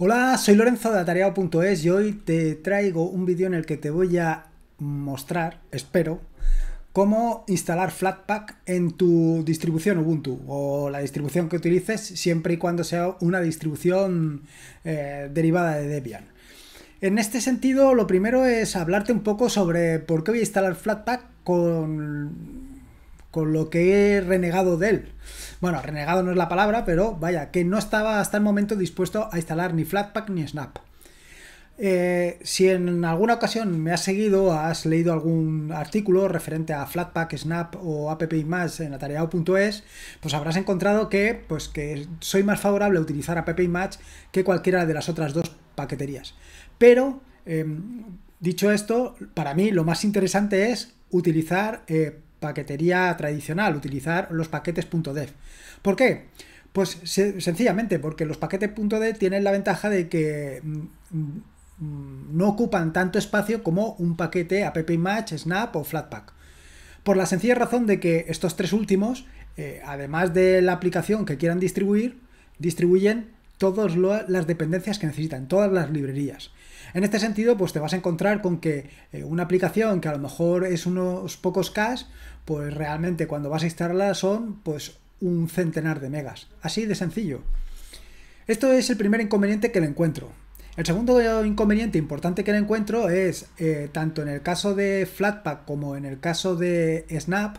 Hola, soy Lorenzo de Atareado.es y hoy te traigo un vídeo en el que te voy a mostrar, espero, cómo instalar Flatpak en tu distribución Ubuntu o la distribución que utilices siempre y cuando sea una distribución eh, derivada de Debian. En este sentido, lo primero es hablarte un poco sobre por qué voy a instalar Flatpak con con lo que he renegado de él. Bueno, renegado no es la palabra, pero vaya, que no estaba hasta el momento dispuesto a instalar ni Flatpak ni Snap. Eh, si en alguna ocasión me has seguido, has leído algún artículo referente a Flatpak, Snap o app en atareado.es, pues habrás encontrado que, pues que soy más favorable a utilizar AppImage que cualquiera de las otras dos paqueterías. Pero, em, dicho esto, para mí lo más interesante es utilizar eh, paquetería tradicional, utilizar los paquetes.dev. ¿Por qué? Pues sencillamente porque los paquetes.dev tienen la ventaja de que mm, mm, no ocupan tanto espacio como un paquete app-image, snap o flatpak. Por la sencilla razón de que estos tres últimos, eh, además de la aplicación que quieran distribuir, distribuyen todas las dependencias que necesitan, todas las librerías. En este sentido, pues te vas a encontrar con que eh, una aplicación que a lo mejor es unos pocos cash, pues realmente cuando vas a instalarla son pues un centenar de megas. Así de sencillo. Esto es el primer inconveniente que le encuentro. El segundo inconveniente importante que le encuentro es, eh, tanto en el caso de Flatpak como en el caso de Snap,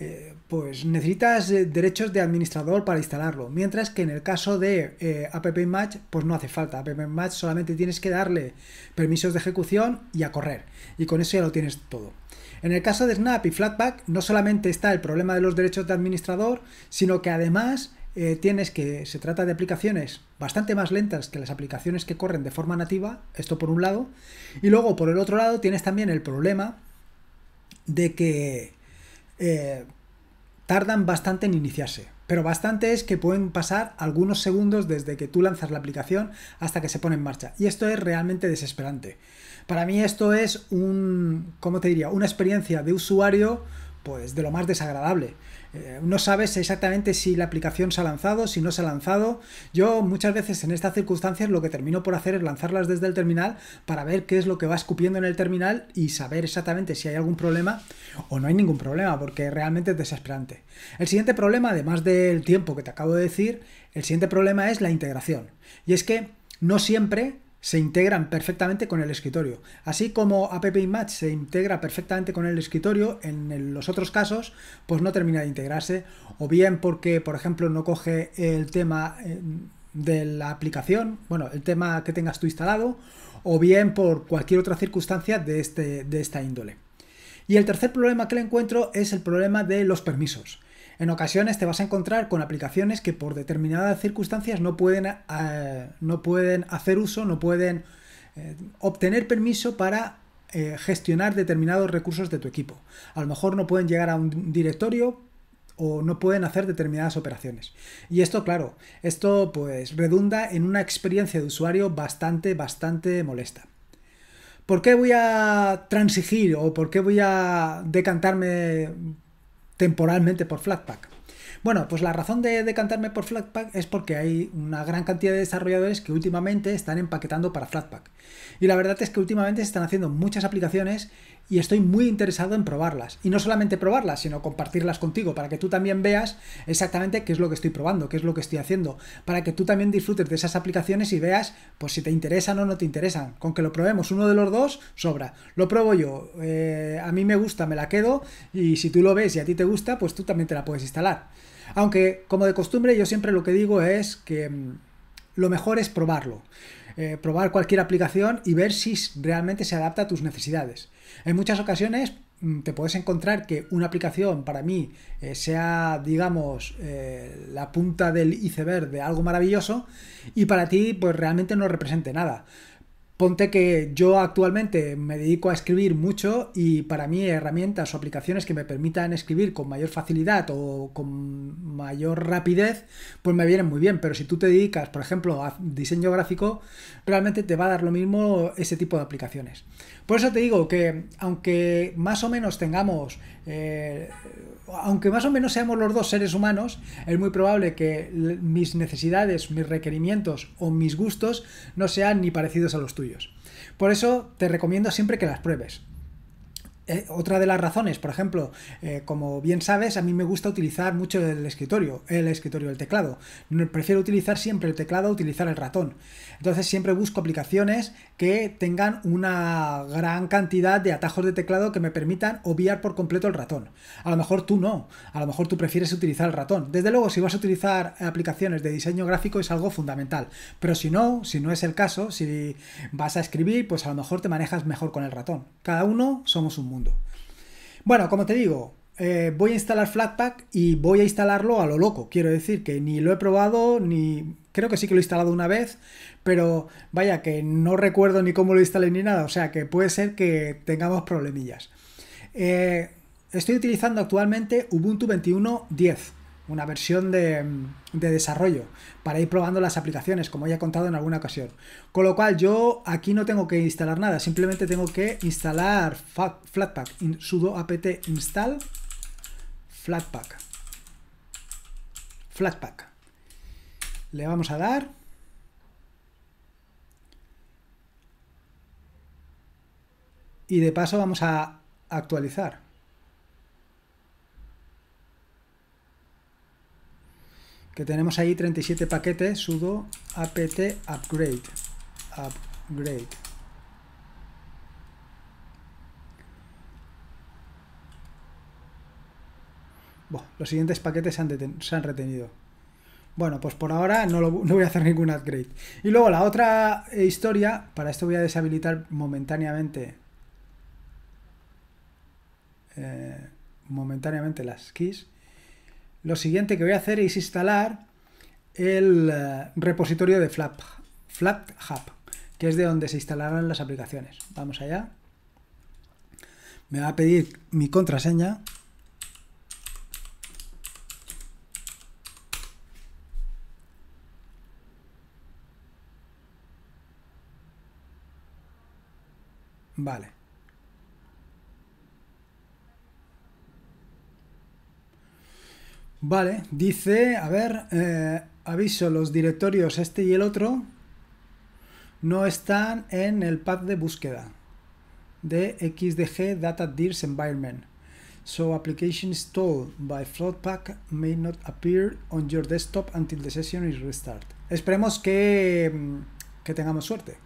eh, pues necesitas eh, derechos de administrador para instalarlo, mientras que en el caso de eh, AppImage, pues no hace falta. AppImage solamente tienes que darle permisos de ejecución y a correr, y con eso ya lo tienes todo. En el caso de Snap y Flatpak, no solamente está el problema de los derechos de administrador, sino que además eh, tienes que se trata de aplicaciones bastante más lentas que las aplicaciones que corren de forma nativa, esto por un lado, y luego por el otro lado tienes también el problema de que tardan bastante en iniciarse. Pero bastante es que pueden pasar algunos segundos desde que tú lanzas la aplicación hasta que se pone en marcha. Y esto es realmente desesperante. Para mí esto es un, ¿cómo te diría? Una experiencia de usuario pues de lo más desagradable. Eh, no sabes exactamente si la aplicación se ha lanzado, si no se ha lanzado. Yo muchas veces en estas circunstancias lo que termino por hacer es lanzarlas desde el terminal para ver qué es lo que va escupiendo en el terminal y saber exactamente si hay algún problema o no hay ningún problema, porque realmente es desesperante. El siguiente problema, además del tiempo que te acabo de decir, el siguiente problema es la integración. Y es que no siempre se integran perfectamente con el escritorio. Así como App Image se integra perfectamente con el escritorio, en los otros casos, pues no termina de integrarse. O bien porque, por ejemplo, no coge el tema eh, de la aplicación, bueno, el tema que tengas tú instalado, o bien por cualquier otra circunstancia de este, esta índole. Y el tercer problema que le encuentro es el problema de los permisos. En ocasiones te vas a encontrar con aplicaciones que por determinadas circunstancias no pueden, eh, no pueden hacer uso, no pueden eh, obtener permiso para eh, gestionar determinados recursos de tu equipo. A lo mejor no pueden llegar a un directorio o no pueden hacer determinadas operaciones. Y esto, claro, esto pues redunda en una experiencia de usuario bastante, bastante molesta. ¿Por qué voy a transigir o por qué voy a decantarme temporalmente por Flatpak. Bueno, pues la razón de decantarme por Flatpak es porque hay una gran cantidad de desarrolladores que últimamente están empaquetando para Flatpak. Y la verdad es que últimamente se están haciendo muchas aplicaciones y estoy muy interesado en probarlas. Y no solamente probarlas, sino compartirlas contigo para que tú también veas exactamente qué es lo que estoy probando, qué es lo que estoy haciendo, para que tú también disfrutes de esas aplicaciones y veas pues si te interesan o no te interesan. Con que lo probemos uno de los dos, sobra. Lo pruebo yo, eh, a mí me gusta, me la quedo y si tú lo ves y a ti te gusta, pues tú también te la puedes instalar. Aunque como de costumbre yo siempre lo que digo es que mm, lo mejor es probarlo. Eh, probar cualquier aplicación y ver si realmente se adapta a tus necesidades. En muchas ocasiones mm, te puedes encontrar que una aplicación para mí eh, sea, digamos, eh, la punta del iceberg de algo maravilloso y para ti pues realmente no represente nada. Ponte que yo actualmente me dedico a escribir mucho y para mí herramientas o aplicaciones que me permitan escribir con mayor facilidad o con mayor rapidez, pues me vienen muy bien. Pero si tú te dedicas, por ejemplo, a diseño gráfico, realmente te va a dar lo mismo ese tipo de aplicaciones. Por eso te digo que aunque más o menos tengamos, eh, aunque más o menos seamos los dos seres humanos, es muy probable que mis necesidades, mis requerimientos o mis gustos no sean ni parecidos a los tuyos. Por eso te recomiendo siempre que las pruebes. Eh, otra de las razones, por ejemplo, eh, como bien sabes, a mí me gusta utilizar mucho el escritorio, el escritorio, el teclado. Prefiero utilizar siempre el teclado a utilizar el ratón. Entonces siempre busco aplicaciones que tengan una gran cantidad de atajos de teclado que me permitan obviar por completo el ratón. A lo mejor tú no, a lo mejor tú prefieres utilizar el ratón. Desde luego, si vas a utilizar aplicaciones de diseño gráfico es algo fundamental, pero si no, si no es el caso, si vas a escribir, pues a lo mejor te manejas mejor con el ratón. Cada uno somos un mundo. Bueno, como te digo, eh, voy a instalar Flatpak y voy a instalarlo a lo loco. Quiero decir que ni lo he probado, ni creo que sí que lo he instalado una vez, pero vaya que no recuerdo ni cómo lo instalé ni nada. O sea que puede ser que tengamos problemillas. Eh, estoy utilizando actualmente Ubuntu 21.10 una versión mm, de, desarrollo para ir probando las aplicaciones, como ya he contado en alguna ocasión. Con lo cual yo aquí no tengo que instalar nada, simplemente tengo que instalar Flatpak, sudo apt install Flatpak. Flatpak. Le vamos a dar. Y de paso vamos a actualizar. que tenemos ahí 37 paquetes, sudo apt upgrade, upgrade. los siguientes paquetes se han, retenido. Bueno, pues por ahora no, voy a hacer ningún upgrade. Y luego la otra eh, historia, para esto voy a deshabilitar momentáneamente eh, momentáneamente las keys lo siguiente que voy a hacer es instalar el eh, repositorio de Flap, Hub, que es de donde se instalarán las aplicaciones. Vamos allá. Me va a pedir mi contraseña. Vale. Vale, dice, a ver, eh, aviso, los directorios este y el otro no están en el path de búsqueda de XDG Data Dirs Environment. So application installed by flatpak may not appear on your desktop until the session is restart. Esperemos que, mm, tengamos suerte.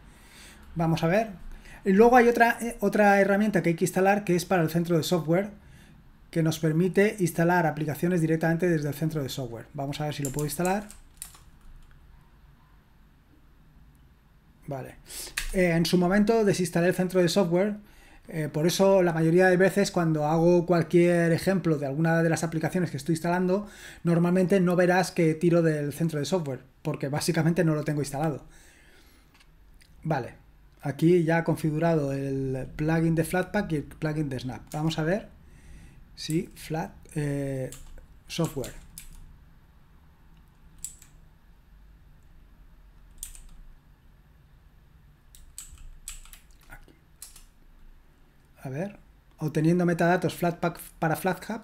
Vamos a ver. Y luego hay otra, eh, otra herramienta que hay que instalar que es para el centro de software, que nos permite instalar aplicaciones directamente desde el centro de software. Vamos a ver si lo puedo instalar. Vale. Eh, en su momento desinstalé el centro de software, eh, por eso la mayoría de veces cuando hago cualquier ejemplo de alguna de las aplicaciones que estoy instalando, normalmente no verás que tiro del centro de software, porque básicamente no lo tengo instalado. Vale, aquí ya ha configurado el plugin de Flatpak y el plugin de Snap. Vamos a ver. ¿sí? Flat eh, Software. A ver, obteniendo metadatos Flatpak para FlatHub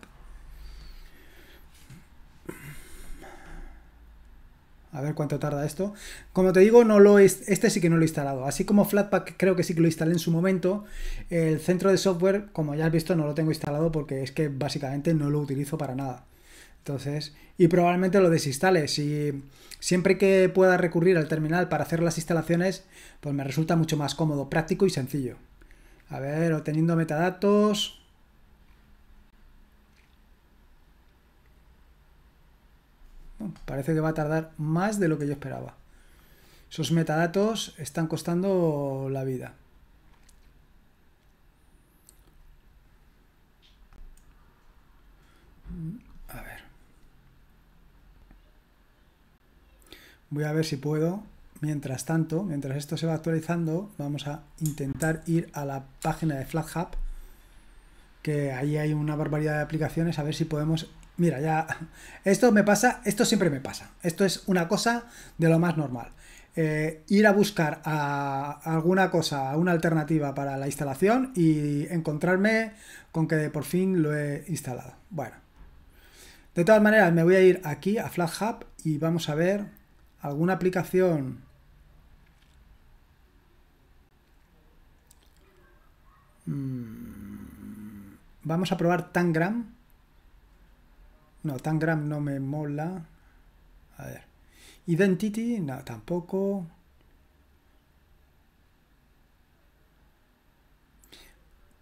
a ver cuánto tarda esto. Como te digo, no lo este sí que no lo he instalado. Así como Flatpak creo que sí que lo instalé en su momento, el centro de software, como ya has visto, no lo tengo instalado porque es que básicamente no lo utilizo para nada. Entonces, y probablemente lo desinstale. Si siempre que pueda recurrir al terminal para hacer las instalaciones, pues me resulta mucho más cómodo, práctico y sencillo. A ver, obteniendo metadatos. Parece que va a tardar más de lo que yo esperaba. Esos metadatos están costando la vida. Mm, a ver. Voy a ver si puedo. Mientras tanto, mientras esto se va actualizando, vamos a intentar ir a la página de FlatHub, que ahí hay una barbaridad de aplicaciones, a ver si podemos Mira, ya. Esto me pasa, esto siempre me pasa. Esto es una cosa de lo más normal. Eh, ir a buscar a alguna cosa, una alternativa para la instalación y encontrarme con que por fin lo he instalado. Bueno. De todas maneras, me voy a ir aquí a FlatHub y vamos a ver alguna aplicación. Mm, vamos a probar Tangram. No, Tangram no me mola. A ver. Identity, no, tampoco.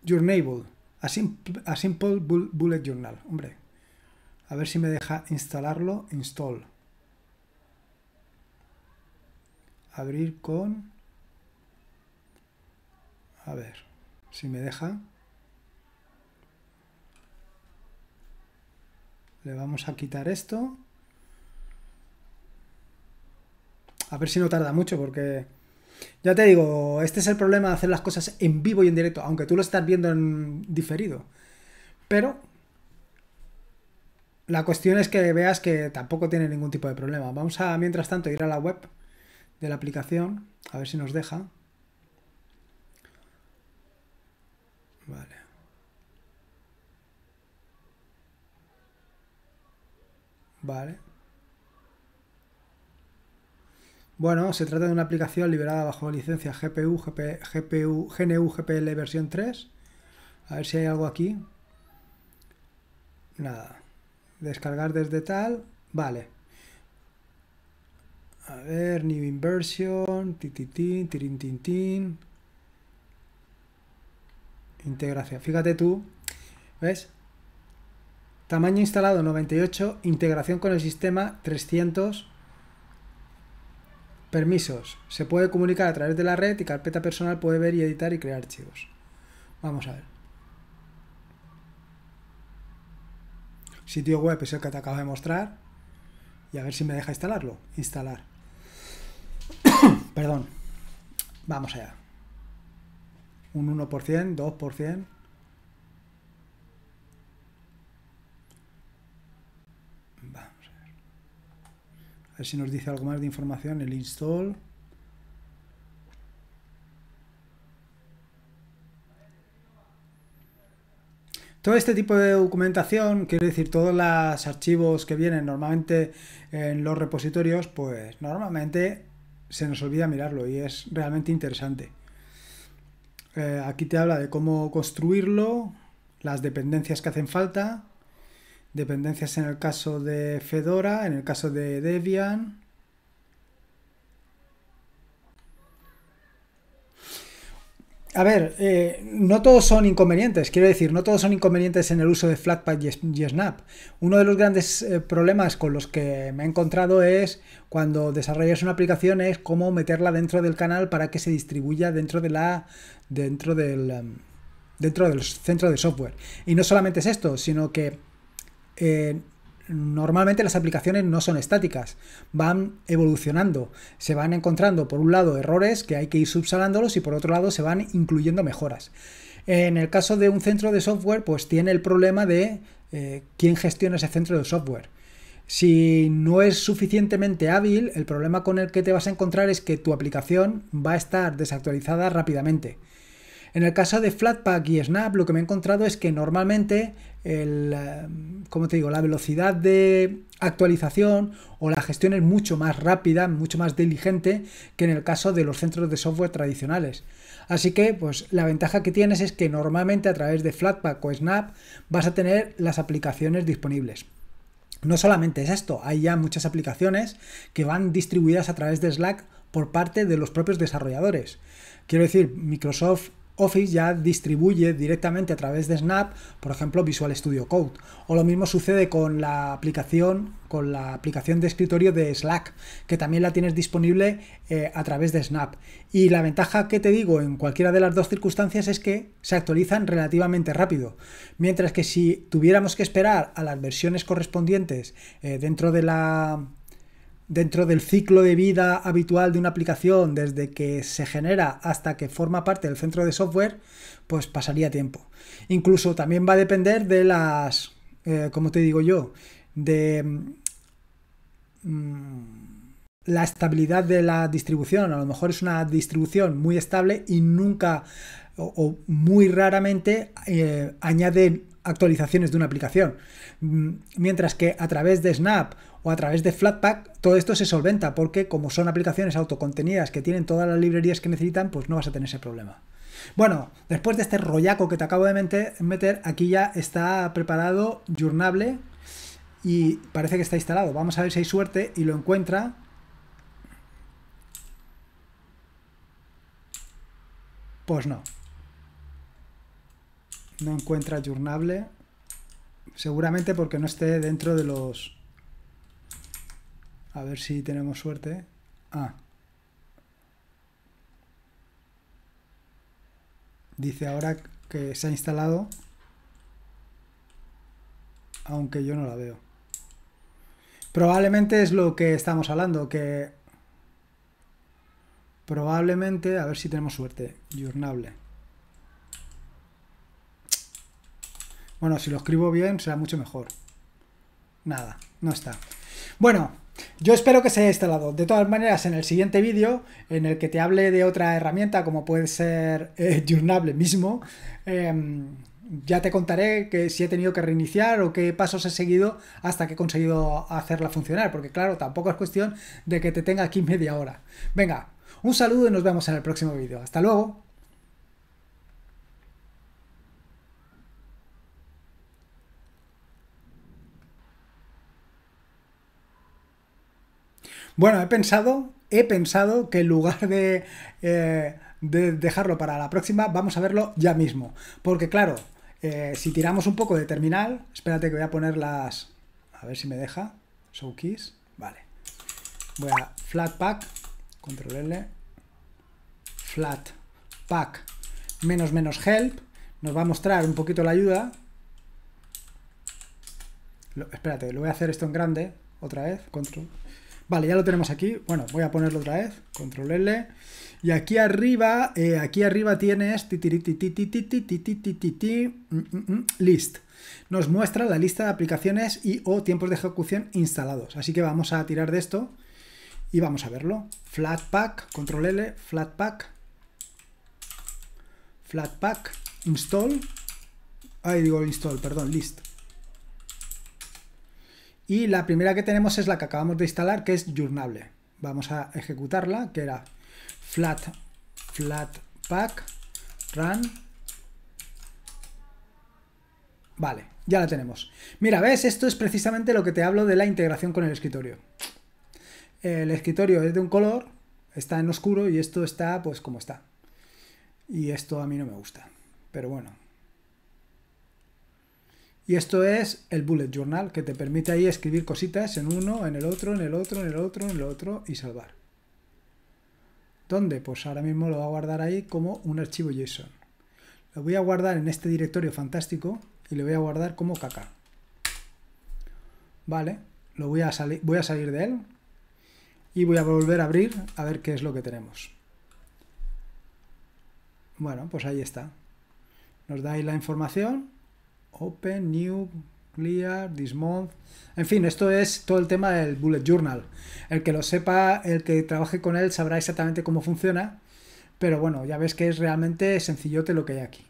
Journable, a a simple bullet journal. Hombre, a ver si me deja instalarlo. Install. Abrir con... A ver, si me deja... Le vamos a quitar esto. A ver si no tarda mucho porque... Ya te digo, este es el problema de hacer las cosas en vivo y en directo, aunque tú lo estás viendo en diferido. Pero la cuestión es que veas que tampoco tiene ningún tipo de problema. Vamos a, mientras tanto, ir a la web de la aplicación, a ver si nos deja. Vale. Bueno, se trata de una aplicación liberada bajo licencia GPU, GP, GPU, GNU GPL versión 3. A ver si hay algo aquí. Nada. Descargar desde tal. Vale. A ver, new inversion, tititín, tirintintín. Integración. Fíjate tú, ¿ves? Tamaño instalado 98, integración con el sistema 300. Permisos. Se puede comunicar a través de la red y carpeta personal puede ver y editar y crear archivos. Vamos a ver. Sitio web es el que te acabo de mostrar. Y a ver si me deja instalarlo. Instalar. Perdón. Vamos allá. Un 1%, 2%. A ver si nos dice algo más de información. El install. Todo este tipo de documentación, quiero decir, todos los archivos que vienen normalmente en los repositorios, pues normalmente se nos olvida mirarlo y es realmente interesante. Eh, aquí te habla de cómo construirlo, las dependencias que hacen falta, dependencias en el caso de Fedora, en el caso de Debian. A ver, eh, no todos son inconvenientes, quiero decir, no todos son inconvenientes en el uso de Flatpak y Snap. Uno de los grandes eh, problemas con los que me he encontrado es cuando desarrollas una aplicación es cómo meterla dentro del canal para que se distribuya dentro de la dentro del em, dentro del centro de software. Y no solamente es esto, sino que eh, normalmente las aplicaciones no son estáticas, van evolucionando, se van encontrando por un lado errores que hay que ir subsalándolos y por otro lado se van incluyendo mejoras. En el caso de un centro de software, pues tiene el problema de eh, quién gestiona ese centro de software. Si no es suficientemente hábil, el problema con el que te vas a encontrar es que tu aplicación va a estar desactualizada rápidamente. En el caso de Flatpak y Snap, lo que me he encontrado es que normalmente el, eh, te digo, la velocidad de actualización o la gestión es mucho más rápida, mucho más diligente que en el caso de los centros de software tradicionales. Así que, pues la ventaja que tienes es que normalmente a través de Flatpak o Snap vas a tener las aplicaciones disponibles. No solamente es esto, hay ya muchas aplicaciones que van distribuidas a través de Slack por parte de los propios desarrolladores. Quiero decir, Microsoft Office ya distribuye directamente a través de Snap, por ejemplo, Visual Studio Code. O lo mismo sucede con la aplicación, con la aplicación de escritorio de Slack, que también la tienes disponible eh, a través de Snap. Y la ventaja que te digo en cualquiera de las dos circunstancias es que se actualizan relativamente rápido. Mientras que si tuviéramos que esperar a las versiones correspondientes eh, dentro de la dentro del ciclo de vida habitual de una aplicación, desde que se genera hasta que forma parte del centro de software, pues pasaría tiempo. Incluso también va a depender de las, eh, como te digo yo? De mm, la estabilidad de la distribución. A lo mejor es una distribución muy estable y nunca o, muy raramente eh, añade actualizaciones de una aplicación. Mm, mientras que a través de Snap o a través de Flatpak, todo esto se solventa porque como son aplicaciones autocontenidas que tienen todas las librerías que necesitan, pues no vas a tener ese problema. Bueno, después de este rollaco que te acabo de meter, aquí ya está preparado Journable y parece que está instalado. Vamos a ver si hay suerte y lo encuentra. Pues no. No encuentra Journable. Seguramente porque no esté dentro de los a ver si tenemos suerte. Ah. Dice ahora que se ha instalado. Aunque yo no la veo. Probablemente es lo que estamos hablando, que... Probablemente, a ver si tenemos suerte. Journable. Bueno, si lo escribo bien será mucho mejor. Nada, no está. Bueno, yo espero que se haya instalado. Este de todas maneras, en el siguiente vídeo, en el que te hable de otra herramienta, como puede ser eh, mismo, em, ya te contaré que si he tenido que reiniciar o qué pasos he seguido hasta que he conseguido hacerla funcionar, porque claro, tampoco es cuestión de que te tenga aquí media hora. Venga, un saludo y nos vemos en el próximo vídeo. Hasta luego. Bueno, he pensado, he pensado que en lugar de, eh, de dejarlo para la próxima, vamos a verlo ya mismo. Porque claro, eh, si tiramos un poco de terminal, espérate que voy a poner las... A ver si me deja. Show keys. Vale. Voy a pack, control L, pack, menos menos help. Nos va a mostrar un poquito la ayuda. espérate, lo voy a hacer esto en grande, otra vez, control Vale, ya lo tenemos aquí. Bueno, voy a ponerlo otra vez. Control L. Y aquí arriba, aquí arriba tienes list. Nos muestra la lista de aplicaciones y o tiempos de ejecución instalados. Así que vamos a tirar de esto y vamos a verlo. Flatpak, control L, Flatpak, Flatpak, install. Ahí digo install, perdón, list. Y la primera que tenemos es la que acabamos de instalar, que es Journable. Vamos a ejecutarla, que era flat, run. Vale, ya la tenemos. Mira, ¿ves? Esto es precisamente lo que te hablo de la integración con el escritorio. El escritorio es de un color, está en oscuro y esto está pues como está. Y esto a mí no me gusta. Pero bueno, y esto es el bullet journal que te permite ahí escribir cositas en uno, en el otro, en el otro, en el otro, en el otro y salvar. ¿Dónde? Pues ahora mismo lo voy a guardar ahí como un archivo JSON. Lo voy a guardar en este directorio fantástico y lo voy a guardar como caca. Vale, lo voy a, salir, voy a salir de él y voy a volver a abrir a ver qué es lo que tenemos. Bueno, pues ahí está. Nos da ahí la información Open, New, Clear, This Month. En fin, esto es todo el tema del Bullet Journal. El que lo sepa, el que trabaje con él, sabrá exactamente cómo funciona. Pero bueno, ya ves que es realmente sencillote lo que hay aquí.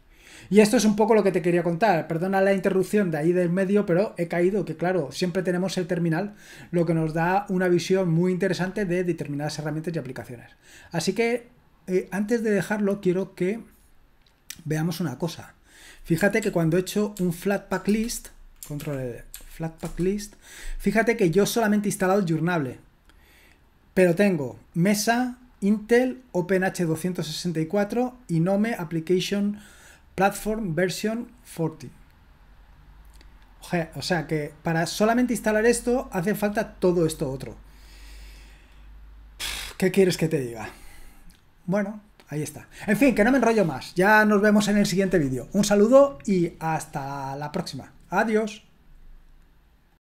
Y esto es un poco lo que te quería contar. Perdona la interrupción de ahí del medio, pero he caído que, claro, siempre tenemos el terminal, lo que nos da una visión muy interesante de determinadas herramientas y aplicaciones. Así que, eh, antes de dejarlo, quiero que veamos una cosa. Fíjate que cuando he hecho un Flatpak list, control L, e Flatpak list, fíjate que yo solamente he instalado el Journable, pero tengo Mesa, Intel, OpenH 264 y Nome Application Platform Version 40. O sea que para solamente instalar esto hace falta todo esto otro. ¿Qué quieres que te diga? Bueno, ahí está. En fin, que no me enrollo más. Ya nos vemos en el siguiente vídeo. Un saludo y hasta la próxima. Adiós.